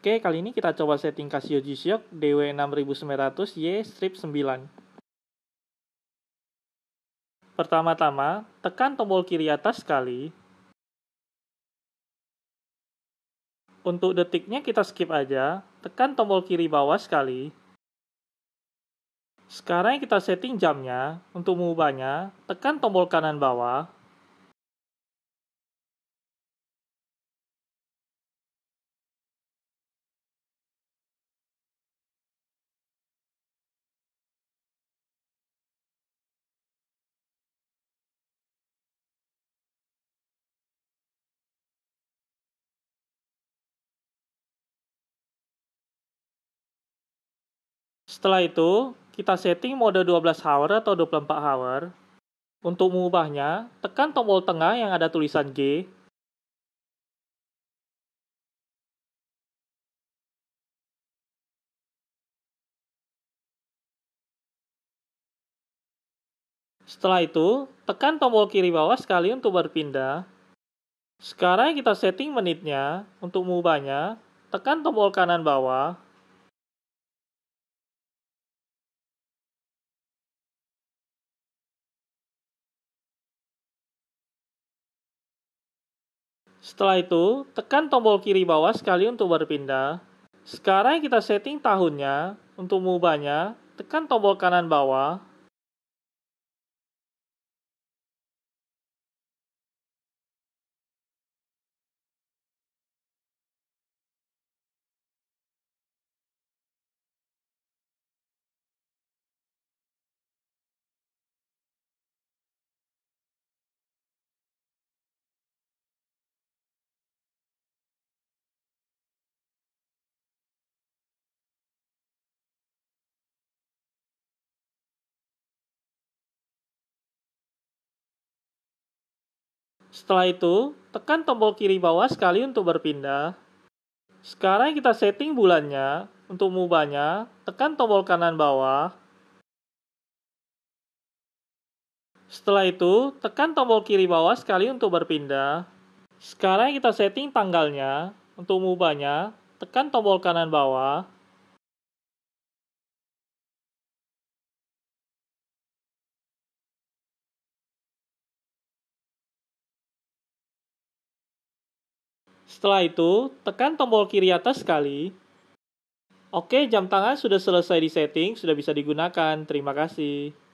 Oke, kali ini kita coba setting Casio G-Shock DW6900Y strip 9. Pertama-tama, tekan tombol kiri atas sekali. Untuk detiknya kita skip aja, tekan tombol kiri bawah sekali. Sekarang kita setting jamnya, untuk mengubahnya, tekan tombol kanan bawah, Setelah itu, kita setting mode 12 hour atau 24 hour. Untuk mengubahnya, tekan tombol tengah yang ada tulisan G. Setelah itu, tekan tombol kiri bawah sekali untuk berpindah. Sekarang kita setting menitnya. Untuk mengubahnya, tekan tombol kanan bawah Setelah itu, tekan tombol kiri bawah sekali untuk berpindah. Sekarang kita setting tahunnya. Untuk mengubahnya, tekan tombol kanan bawah Setelah itu, tekan tombol kiri bawah sekali untuk berpindah. Sekarang kita setting bulannya. Untuk mengubahnya, tekan tombol kanan bawah. Setelah itu, tekan tombol kiri bawah sekali untuk berpindah. Sekarang kita setting tanggalnya. Untuk mengubahnya, tekan tombol kanan bawah. Setelah itu, tekan tombol kiri atas sekali. Oke, jam tangan sudah selesai disetting, sudah bisa digunakan. Terima kasih.